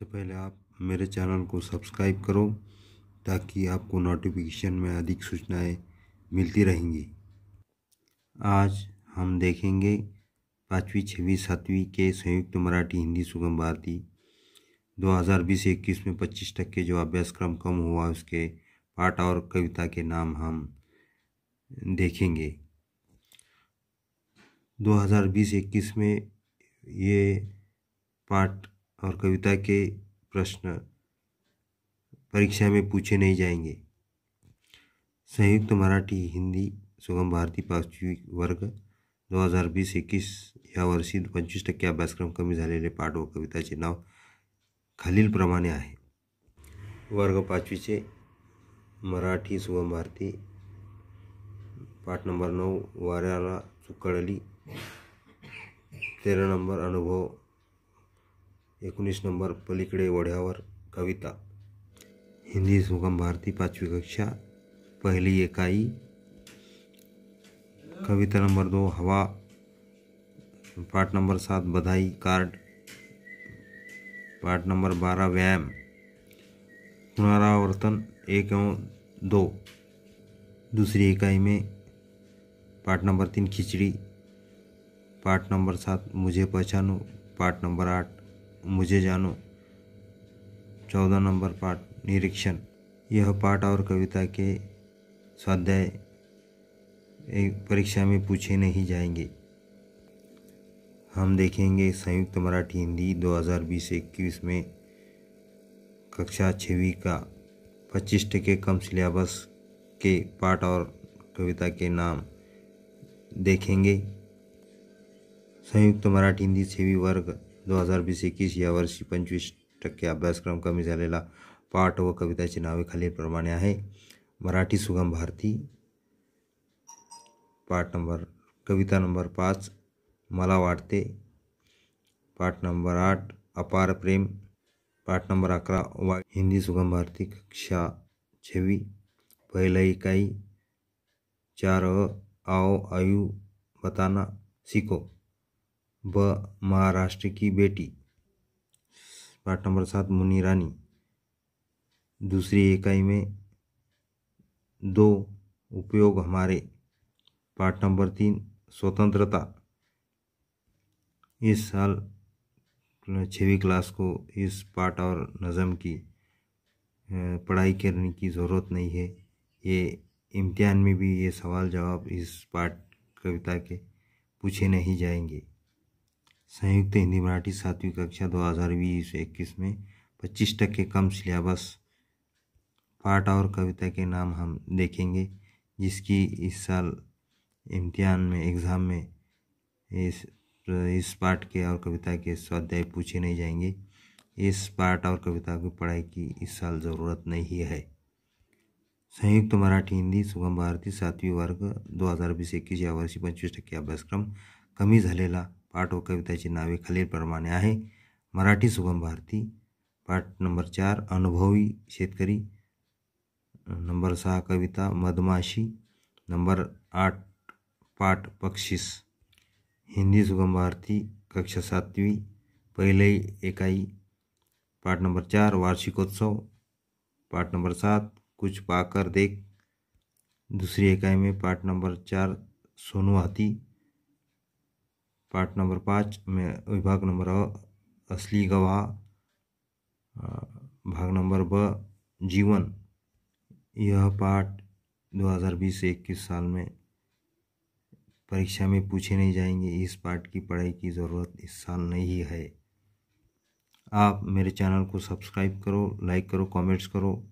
सबसे पहले आप मेरे चैनल को सब्सक्राइब करो ताकि आपको नोटिफिकेशन में अधिक सूचनाएं मिलती रहेंगी आज हम देखेंगे पाँचवीं छवीं सातवीं के संयुक्त मराठी हिंदी सुगम भारती दो हज़ार बीस इक्कीस में पच्चीस के जो अभ्यासक्रम कम हुआ उसके पाठ और कविता के नाम हम देखेंगे दो हज़ार बीस इक्कीस में ये पाठ और कविता के प्रश्न परीक्षा में पूछे नहीं जाएंगे संयुक्त मराठी हिंदी सुगम भारती पाचवी वर्ग 2020-21 या वर्षी पंचवीस टक्के अभ्यासक्रम कमी झालेले पाठ व कविताचे नाव खालीलप्रमाणे आहे वर्ग पाचवीचे मराठी सुगम भारती पाठ नंबर नऊ वाऱ्याला चुकडली तेरा नंबर अनुभव एकोनीस नंबर पलीकडे वढ़ावर कविता हिंदी सुगम भारती पांचवी कक्षा पहली इकाई कविता नंबर दो हवा पाठ नंबर सात बधाई कार्ड पाठ नंबर बारह व्यायाम पुनरावर्तन एक एवं दो दूसरी इकाई में पाठ नंबर तीन खिचड़ी पाठ नंबर सात मुझे पहचानो पाठ नंबर आठ मुझे जानो चौदह नंबर पाठ निरीक्षण यह पाठ और कविता के स्वाध्याय परीक्षा में पूछे नहीं जाएंगे हम देखेंगे संयुक्त मराठी हिंदी 2020-21 में कक्षा छवी का पच्चीस टके कम सिलेबस के पाठ और कविता के नाम देखेंगे संयुक्त मराठी हिंदी छवी वर्ग दोन हजार वीस एकवीस या वर्षी पंचवीस टक्के अभ्यासक्रम कमी झालेला पाठ व कविताची नावे खालीलप्रमाणे आहे मराठी सुगम भारती पाठ नंबर कविता नंबर पाच मला वाटते पाठ नंबर आठ अपार प्रेम पाठ नंबर अकरा वा हिंदी सुगम भारती कक्षा छवी पहिला काही चार आओ आयु बताना सीखो ब महाराष्ट्र की बेटी पाठ नंबर सात मुनी रानी दूसरी इकाई में दो उपयोग हमारे पाठ नंबर तीन स्वतंत्रता इस साल छवी क्लास को इस पाठ और नज़म की पढ़ाई करने की ज़रूरत नहीं है ये इम्तिहान में भी ये सवाल जवाब इस पाठ कविता के पूछे नहीं जाएंगे संयुक्त हिंदी मराठी सातवीं कक्षा 2020-21 में 25 टक्के कम सिलेबस पाठ और कविता के नाम हम देखेंगे जिसकी इस साल इम्तिहान में एग्ज़ाम में इस इस पाठ के और कविता के स्वाध्याय पूछे नहीं जाएंगे इस पाठ और कविता की पढ़ाई की इस साल ज़रूरत नहीं है संयुक्त मराठी हिंदी सुगम भारती सातवीं वर्ग दो हज़ार बीस इक्कीस या वर्षी पंचवीस टक्के अभ्यासक्रम कमी झालेला पाठ व कविताची नावे खालीलप्रमाणे है मराठी सुगम भारती पाठ नंबर चार अनुभवी शेतकरी नंबर सहा कविता मधमाशी नंबर आठ पाठ पक्षीस हिंदी सुगम भारती कक्षा सातवी पहिले इकाई पाठ नंबर चार वार्षिकोत्सव पाठ नंबर सात कुछ पाकर देख दूसरी इकाई में पाठ नंबर चार सोनू हाथी पार्ट नंबर पाँच में विभाग नंबर अ असली गवाह भाग नंबर ब जीवन यह पाठ 2020 से 21 साल में परीक्षा में पूछे नहीं जाएंगे इस पार्ट की पढ़ाई की ज़रूरत इस साल नहीं है आप मेरे चैनल को सब्सक्राइब करो लाइक करो कमेंट्स करो